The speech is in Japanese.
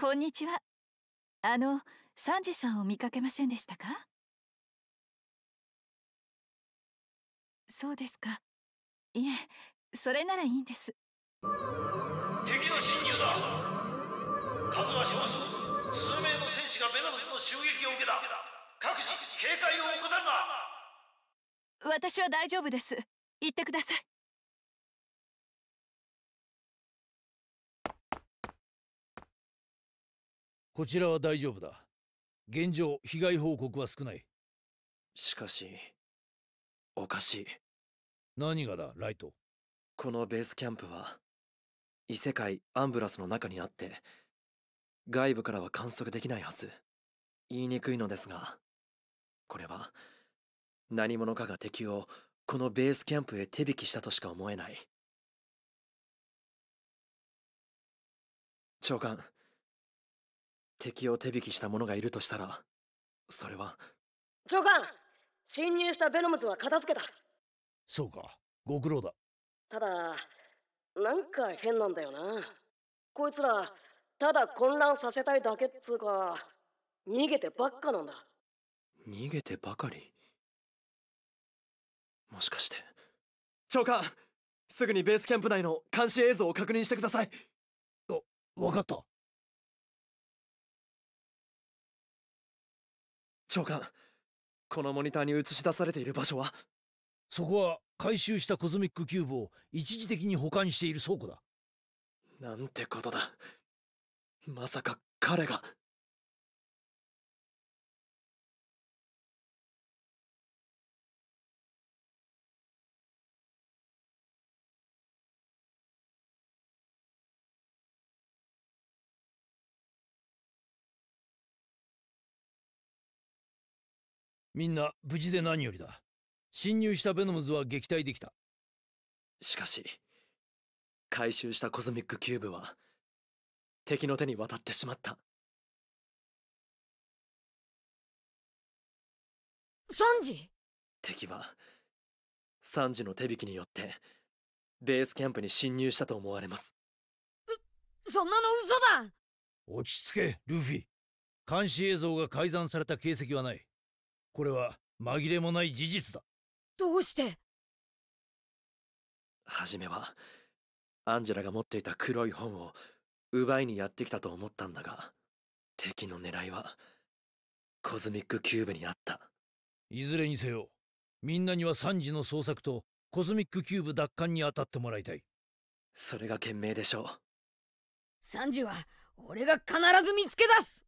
こんにちは。あの、サンジさんを見かけませんでしたかそうですか。いえ、それならいいんです。敵の侵入だ数は少数。数名の戦士がベノムズの襲撃を受けた。各自、警戒を怠るな私は大丈夫です。行ってください。こちらは大丈夫だ現状被害報告は少ないしかしおかしい何がだライトこのベースキャンプは異世界アンブラスの中にあって外部からは観測できないはず言いにくいのですがこれは何者かが敵をこのベースキャンプへ手引きしたとしか思えない長官敵を手引きした者がいるとしたらそれは長官侵入したベノムズは片付けたそうかご苦労だただなんか変なんだよなこいつらただ混乱させたいだけっつうか逃げてばっかなんだ逃げてばかりもしかして長官すぐにベースキャンプ内の監視映像を確認してくださいあ分かった長官このモニターに映し出されている場所はそこは回収したコズミックキューブを一時的に保管している倉庫だなんてことだまさか彼がみんな無事で何よりだ侵入したベノムズは撃退できたしかし回収したコズミックキューブは敵の手に渡ってしまったサンジ敵はサンジの手引きによってベースキャンプに侵入したと思われますそそんなの嘘だ落ち着けルフィ監視映像が改ざんされた形跡はないこれは紛れもない事実だどうして初めはアンジェラが持っていた黒い本を奪いにやってきたと思ったんだが敵の狙いはコズミックキューブにあったいずれにせよみんなにはン時の捜索とコズミックキューブ奪還に当たってもらいたいそれが賢明でしょうサンジは俺が必ず見つけ出す